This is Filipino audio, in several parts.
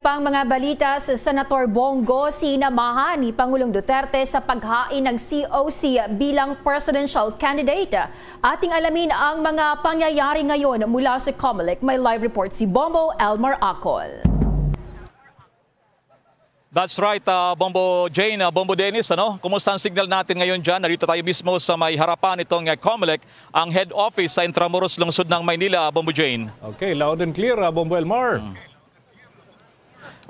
Pang mga balita sa Senator Bongo, sinamahan ni Pangulong Duterte sa paghain ng COC bilang presidential candidate. Ating alamin ang mga pangyayari ngayon mula sa Comelec. May live report si Bombo Elmar Acol. That's right, uh, Bombo Jane, uh, Bombo Dennis, ano? Kumusta ang signal natin ngayon dyan? Narito tayo mismo sa may harapan itong uh, Comelec, ang head office sa Intramuros, lungsod ng Maynila, Bombo Jane. Okay, loud and clear, uh, Bombo Elmar. Hmm.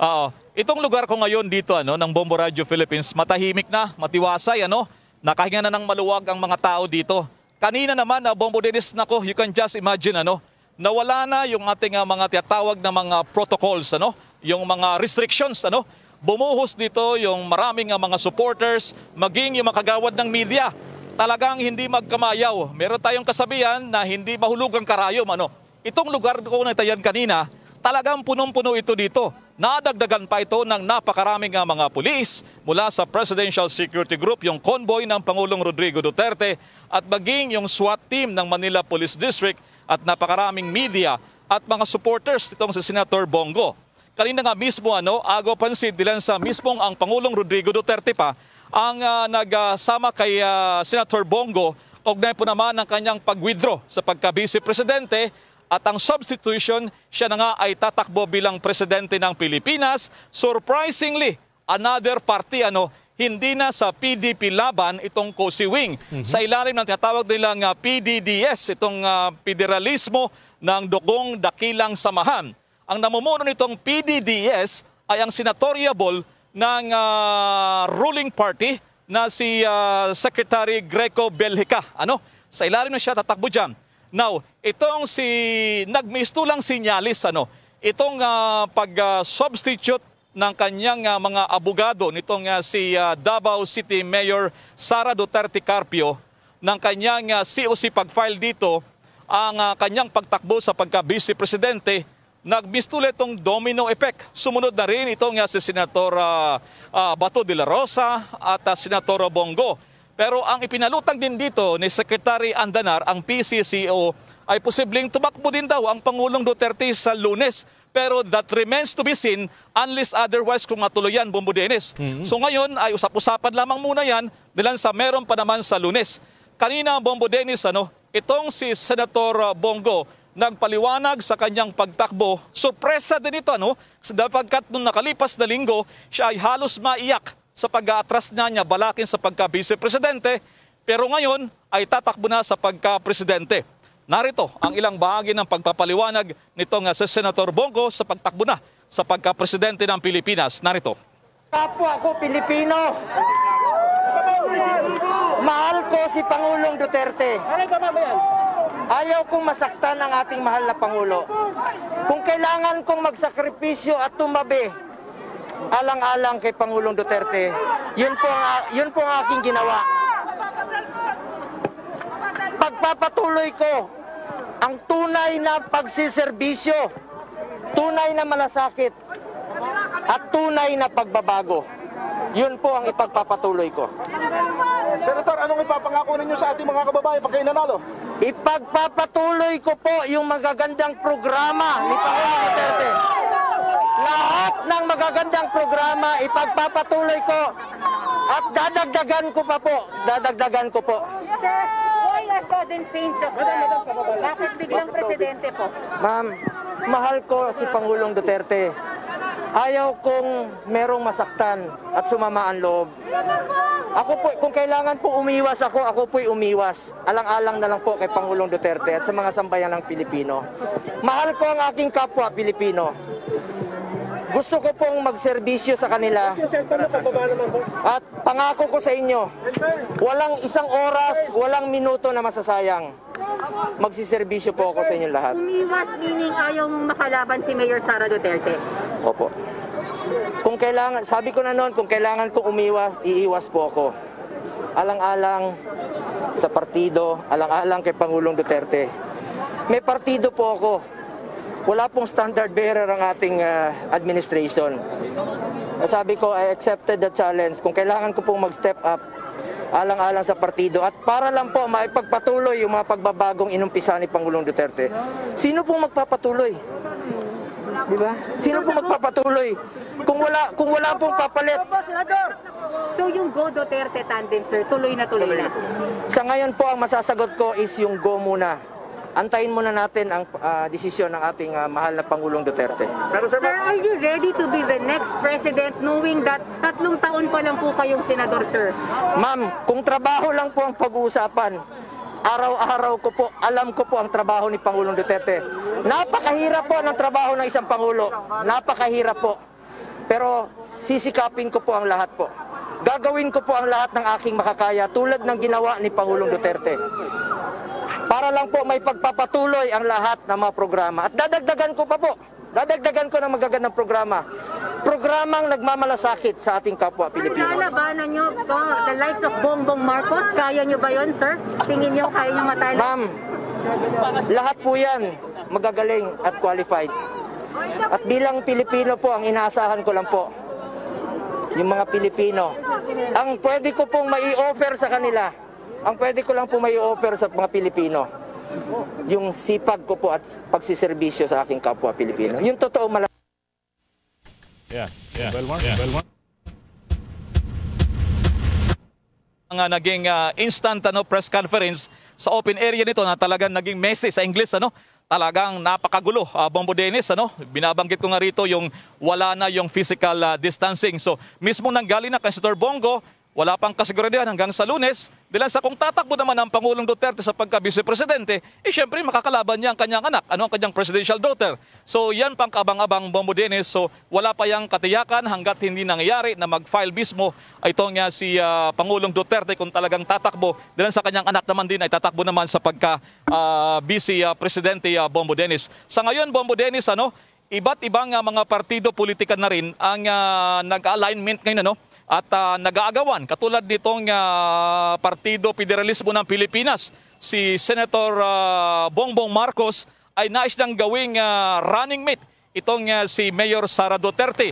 Oo. Itong lugar ko ngayon dito ano ng Bombo Radio Philippines, matahimik na, matiwasay ano. Nakahinga na ng maluwag ang mga tao dito. Kanina naman, uh, Bombo Dennis, nako, you can just imagine ano, nawala na yung ating uh, mga tiyatawag na mga protocols ano, yung mga restrictions ano. Bumuhos dito yung maraming uh, mga supporters, maging yung makagawad ng media. Talagang hindi magkamayaw. Meron tayong kasabihan na hindi mahulog ang karayom ano. Itong lugar ko na tayan kanina, talagang punong-puno ito dito. Nadagdagan pa ito ng napakaraming mga pulis mula sa Presidential Security Group, yung convoy ng Pangulong Rodrigo Duterte at maging yung SWAT team ng Manila Police District at napakaraming media at mga supporters nitong si Senator Bongo. Kanina nga mismo ano, ago pansin dilan sa mismong ang Pangulong Rodrigo Duterte pa ang uh, nagsama uh, kay uh, Senator Bongo, kaugnay po naman ang kanyang pag-withdraw sa pagka-vice presidente at ang substitution, siya na nga ay tatakbo bilang presidente ng Pilipinas. Surprisingly, another party ano, hindi na sa PDP laban itong Cosi Wing. Mm-hmm. Sa ilalim ng tinatawag nilang uh, ah, PDDS, itong uh, federalismo ng Dugong Dakilang Samahan. Ang namumuno nitong PDDS ay ang senatoriable ng uh, ruling party na si uh, Secretary Greco Belhica. Ano? Sa ilalim na siya tatakbo dyan. Now, itong si nagmistulang sinyalis ano, itong uh, pag-substitute uh, ng kanyang uh, mga abogado nitong uh, si uh, Davao City Mayor Sara Duterte Carpio ng kanyang uh, COC pag-file dito ang uh, kanyang pagtakbo sa pagka-vice presidente nagmistula itong domino effect. Sumunod na rin itong uh, si Senator uh, uh, Bato de la Rosa at uh, Senator Bongo. Pero ang ipinalutang din dito ni Secretary Andanar, ang PCCO, ay posibleng tumakbo din daw ang Pangulong Duterte sa lunes. Pero that remains to be seen unless otherwise kung matuluyan, Bumbo Dennis. Mm-hmm. So ngayon ay usap-usapan lamang muna yan nilang sa meron pa naman sa lunes. Kanina, Bombo Dennis, ano, itong si Senator Bongo, nagpaliwanag sa kanyang pagtakbo. Surpresa din ito, ano? Sapagkat nung nakalipas na linggo, siya ay halos maiyak sa pag-aatras na niya Balakin sa pagka-vice presidente pero ngayon ay tatakbo na sa pagka-presidente. Narito ang ilang bahagi ng pagpapaliwanag nitong ah, si Senator Bongo sa pagtakbo na sa pagka-presidente ng Pilipinas. Narito. Kapwa ako Pilipino. Mahal ko si Pangulong Duterte. Ayaw kong masaktan ang ating mahal na Pangulo. Kung kailangan kong magsakripisyo at tumabi alang-alang kay Pangulong Duterte. Yun po ang, yun po ang aking ginawa. Pagpapatuloy ko ang tunay na pagsiservisyo, tunay na malasakit, at tunay na pagbabago. Yun po ang ipagpapatuloy ko. Senator, anong ipapangako ninyo sa ating mga kababayan pag kayo nanalo? Ipagpapatuloy ko po yung magagandang programa ni Pangulong Duterte lahat ng magagandang programa ipagpapatuloy ko at dadagdagan ko pa po. Dadagdagan ko po. Sir, why a sudden change of heart? Bakit biglang presidente po? Ma'am, mahal ko si Pangulong Duterte. Ayaw kong merong masaktan at sumama ang loob. Ako po, kung kailangan po umiwas ako, ako po'y umiwas. Alang-alang na lang po kay Pangulong Duterte at sa mga sambayan ng Pilipino. Mahal ko ang aking kapwa Pilipino gusto ko pong magserbisyo sa kanila. At pangako ko sa inyo, walang isang oras, walang minuto na masasayang. Magsiserbisyo po ako sa inyo lahat. Umiwas meaning ayong makalaban si Mayor Sara Duterte. Opo. Kung kailangan, sabi ko na noon, kung kailangan ko umiwas, iiwas po ako. Alang-alang sa partido, alang-alang kay Pangulong Duterte. May partido po ako wala pong standard bearer ang ating uh, administration. Sabi ko, I accepted the challenge. Kung kailangan ko pong mag-step up, alang-alang sa partido at para lang po maipagpatuloy yung mga pagbabagong inumpisa ni Pangulong Duterte. Sino pong magpapatuloy? Di ba? Sino pong magpapatuloy? Kung wala kung wala pong papalit. So yung Go Duterte tandem sir, tuloy na tuloy na. Sa ngayon po ang masasagot ko is yung Go muna antayin muna natin ang uh, desisyon ng ating uh, mahal na Pangulong Duterte. Pero sir, sir, are you ready to be the next president knowing that tatlong taon pa lang po kayong senador, sir? Ma'am, kung trabaho lang po ang pag-uusapan, araw-araw ko po, alam ko po ang trabaho ni Pangulong Duterte. Napakahirap po ng trabaho ng isang Pangulo. Napakahirap po. Pero sisikapin ko po ang lahat po. Gagawin ko po ang lahat ng aking makakaya tulad ng ginawa ni Pangulong Duterte para lang po may pagpapatuloy ang lahat ng mga programa. At dadagdagan ko pa po, dadagdagan ko ng magagandang programa. Programang nagmamalasakit sa ating kapwa Pilipino. Sir, lalabanan nyo po the likes of Bongbong Marcos. Kaya nyo ba yon, sir? Tingin nyo kaya nyo matalo? Ma'am, lahat po yan magagaling at qualified. At bilang Pilipino po, ang inaasahan ko lang po, yung mga Pilipino, ang pwede ko pong mai-offer sa kanila, ang pwede ko lang po may offer sa mga Pilipino, yung sipag ko po at pagsiservisyo sa aking kapwa Pilipino. Yung totoo malamang. Yeah, yeah, well yeah. well marked. mga naging uh, instant ano press conference sa open area nito na talagang naging messy sa English ano talagang napakagulo uh, Bombo Dennis ano binabanggit ko nga rito yung wala na yung physical uh, distancing so mismo nanggaling na kay Senator Bongo wala pang kasiguradihan hanggang sa lunes dahil sa kung tatakbo naman ang Pangulong Duterte sa pagka-vice-presidente, eh syempre makakalaban niya ang kanyang anak, ano ang kanyang presidential daughter. So yan pang kabang-abang Bombo Dennis. So wala pa yang katiyakan hanggat hindi nangyayari na mag-file mismo itong uh, si uh, Pangulong Duterte kung talagang tatakbo dahil sa kanyang anak naman din ay tatakbo naman sa pagka-vice ah, uh, ah, uh, presidente Bombo Dennis. Sa ngayon Bombo Dennis, ano, iba't ibang uh, mga partido politikan na rin ang uh, nag-alignment ngayon, ano, at uh, nag-aagawan katulad nitong uh, Partido Federalismo ng Pilipinas. Si Senator uh, Bongbong Marcos ay nais niyang gawing uh, running mate itong uh, si Mayor Sara Duterte.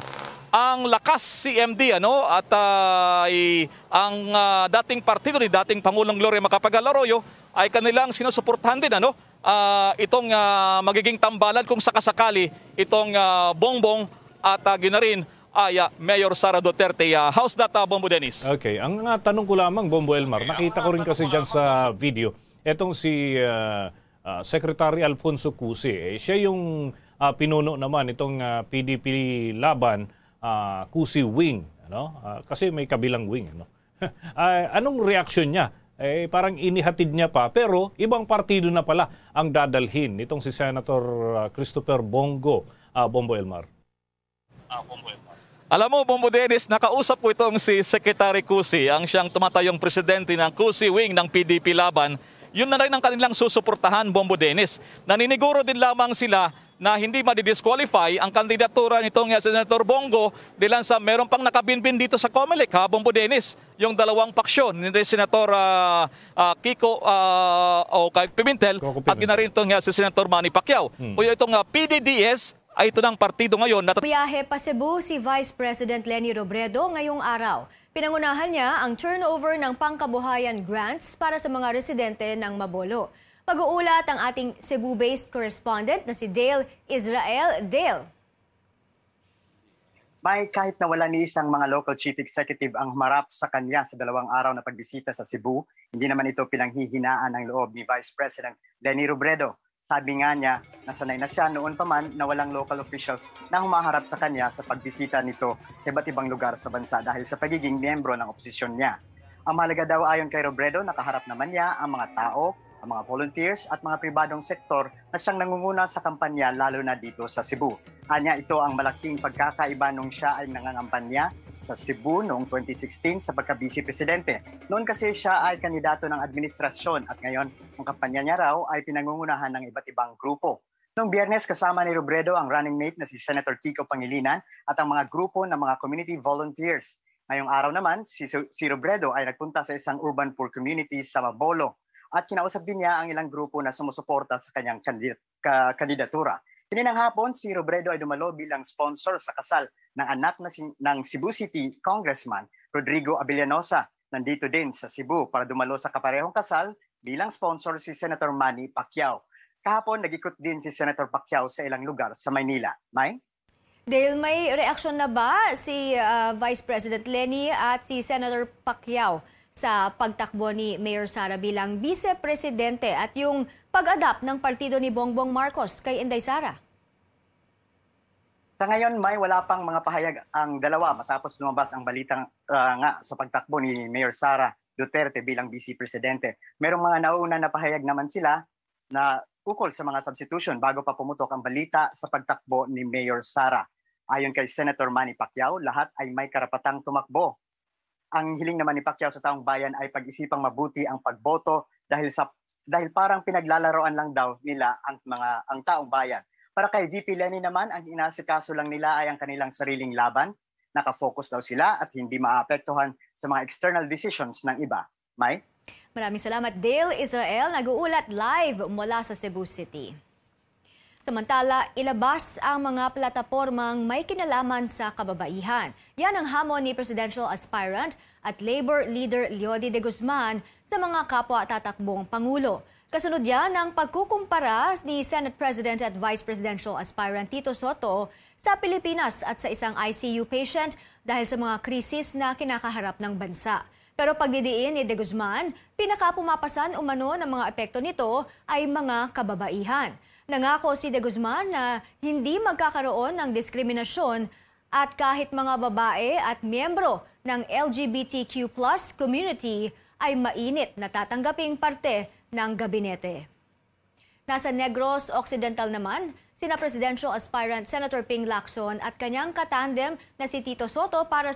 Ang lakas si MD ano at uh, i, ang uh, dating partido ni dating Pangulong Gloria Macapagal Arroyo ay kanilang sinusuportahan din ano uh, itong uh, magiging tambalan kung sakasakali itong uh, Bongbong at uh, ginarin ay uh, Mayor Sara Duterte. Uh, how's that, uh, Bombo Dennis? Okay, ang uh, tanong ko lamang, Bombo Elmar, nakita ko rin kasi dyan sa video, etong si uh, uh, Secretary Alfonso Cusi, eh, siya yung uh, pinuno naman itong uh, PDP laban uh, Cusi Wing. Ano? Uh, kasi may kabilang wing. Ano? uh, anong reaksyon niya? Eh, parang inihatid niya pa, pero ibang partido na pala ang dadalhin nitong si Senator uh, Christopher Bongo, uh, Bombo Elmar. Ah, Bombo Elmar. Alam mo, Bombo Dennis, nakausap ko itong si Secretary Cusi, ang siyang tumatayong presidente ng Cusi Wing ng PDP Laban. Yun na rin ang kanilang susuportahan, Bombo Dennis. Naniniguro din lamang sila na hindi madidisqualify ang kandidatura nitong Senator Bongo dilan sa meron pang nakabinbin dito sa COMELEC, ha, Bombo Dennis, yung dalawang paksyon ni Senator uh, uh, Kiko uh, o kay Pimentel, Pimentel at gina rin itong si Senator Manny Pacquiao. Hmm. O itong uh, PDDS ay ito ng partido ngayon. Na... Biyahe pa Cebu si Vice President Leni Robredo ngayong araw. Pinangunahan niya ang turnover ng pangkabuhayan grants para sa mga residente ng Mabolo. Pag-uulat ang ating Cebu-based correspondent na si Dale Israel. Dale. May kahit na wala ni isang mga local chief executive ang marap sa kanya sa dalawang araw na pagbisita sa Cebu, hindi naman ito pinanghihinaan ng loob ni Vice President Lenny Robredo sabi nga niya, nasanay na siya noon pa man na walang local officials na humaharap sa kanya sa pagbisita nito sa iba't ibang lugar sa bansa dahil sa pagiging miyembro ng oposisyon niya. Ang mahalaga daw ayon kay Robredo, nakaharap naman niya ang mga tao, ang mga volunteers at mga pribadong sektor na siyang nangunguna sa kampanya lalo na dito sa Cebu. Anya ito ang malaking pagkakaiba nung siya ay nangangampanya sa Cebu noong 2016 sa pagka-vice presidente. Noon kasi siya ay kandidato ng administrasyon at ngayon ang kampanya niya raw ay pinangungunahan ng iba't ibang grupo. Noong biyernes kasama ni Robredo ang running mate na si Senator Kiko Pangilinan at ang mga grupo ng mga community volunteers. Ngayong araw naman, si, si Robredo ay nagpunta sa isang urban poor community sa Mabolo at kinausap din niya ang ilang grupo na sumusuporta sa kanyang kandidatura. Kaninang hapon, si Robredo ay dumalo bilang sponsor sa kasal ng anak na si, ng Cebu City Congressman Rodrigo Abellanosa. Nandito din sa Cebu para dumalo sa kaparehong kasal bilang sponsor si Senator Manny Pacquiao. Kahapon, nagikot din si Senator Pacquiao sa ilang lugar sa Maynila. May? Dale, may reaksyon na ba si uh, Vice President Lenny at si Senator Pacquiao sa pagtakbo ni Mayor Sara bilang vice-presidente at yung pag-adapt ng partido ni Bongbong Marcos kay Inday Sara? Sa ngayon, may wala pang mga pahayag ang dalawa matapos lumabas ang balitang uh, nga sa pagtakbo ni Mayor Sara Duterte bilang Vice Presidente. Merong mga nauna na pahayag naman sila na ukol sa mga substitution bago pa pumutok ang balita sa pagtakbo ni Mayor Sara. Ayon kay Senator Manny Pacquiao, lahat ay may karapatang tumakbo ang hiling naman ni Pacquiao sa taong bayan ay pag-isipang mabuti ang pagboto dahil sa dahil parang pinaglalaroan lang daw nila ang mga ang taong bayan. Para kay VP Lenny naman, ang inasikaso lang nila ay ang kanilang sariling laban. Nakafocus daw sila at hindi maapektuhan sa mga external decisions ng iba. May? Maraming salamat, Dale Israel. Nag-uulat live mula sa Cebu City. Samantala, ilabas ang mga platapormang may kinalaman sa kababaihan. Yan ang hamon ni presidential aspirant at labor leader Leody de Guzman sa mga kapwa tatakbong Pangulo. Kasunod yan ang pagkukumpara ni Senate President at Vice Presidential aspirant Tito Soto sa Pilipinas at sa isang ICU patient dahil sa mga krisis na kinakaharap ng bansa. Pero pagdidiin ni De Guzman, pinakapumapasan umano ng mga epekto nito ay mga kababaihan. Nangako si De Guzman na hindi magkakaroon ng diskriminasyon at kahit mga babae at miyembro ng LGBTQ plus community ay mainit na tatanggaping parte ng gabinete. Nasa Negros Occidental naman, sina Presidential Aspirant Senator Ping Lacson at kanyang katandem na si Tito Soto para